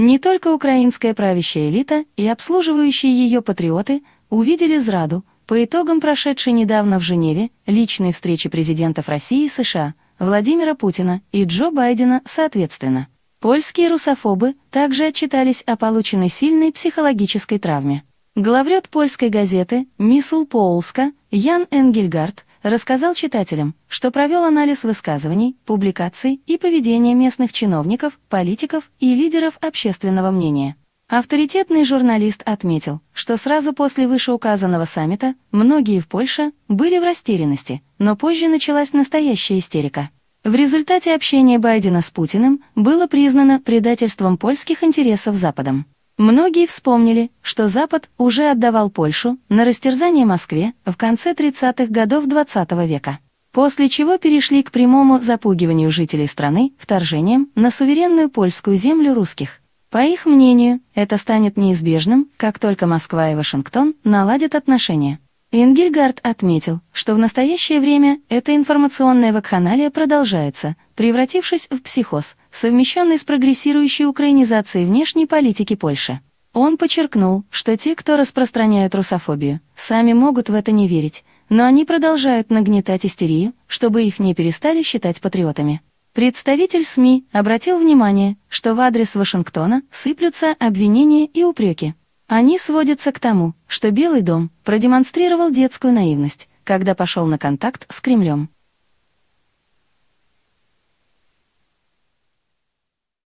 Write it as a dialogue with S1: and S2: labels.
S1: Не только украинская правящая элита и обслуживающие ее патриоты увидели зраду по итогам прошедшей недавно в Женеве личной встречи президентов России и США, Владимира Путина и Джо Байдена соответственно. Польские русофобы также отчитались о полученной сильной психологической травме. Главред польской газеты «Миссл Поулска» Ян Энгельгард – рассказал читателям, что провел анализ высказываний, публикаций и поведения местных чиновников, политиков и лидеров общественного мнения. Авторитетный журналист отметил, что сразу после вышеуказанного саммита многие в Польше были в растерянности, но позже началась настоящая истерика. В результате общения Байдена с Путиным было признано предательством польских интересов Западом. Многие вспомнили, что Запад уже отдавал Польшу на растерзание Москве в конце 30-х годов XX -го века, после чего перешли к прямому запугиванию жителей страны вторжением на суверенную польскую землю русских. По их мнению, это станет неизбежным, как только Москва и Вашингтон наладят отношения. Энгельгард отметил, что в настоящее время эта информационная вакханалия продолжается, превратившись в психоз, совмещенный с прогрессирующей украинизацией внешней политики Польши. Он подчеркнул, что те, кто распространяет русофобию, сами могут в это не верить, но они продолжают нагнетать истерию, чтобы их не перестали считать патриотами. Представитель СМИ обратил внимание, что в адрес Вашингтона сыплются обвинения и упреки. Они сводятся к тому, что Белый дом продемонстрировал детскую наивность, когда пошел на контакт с Кремлем.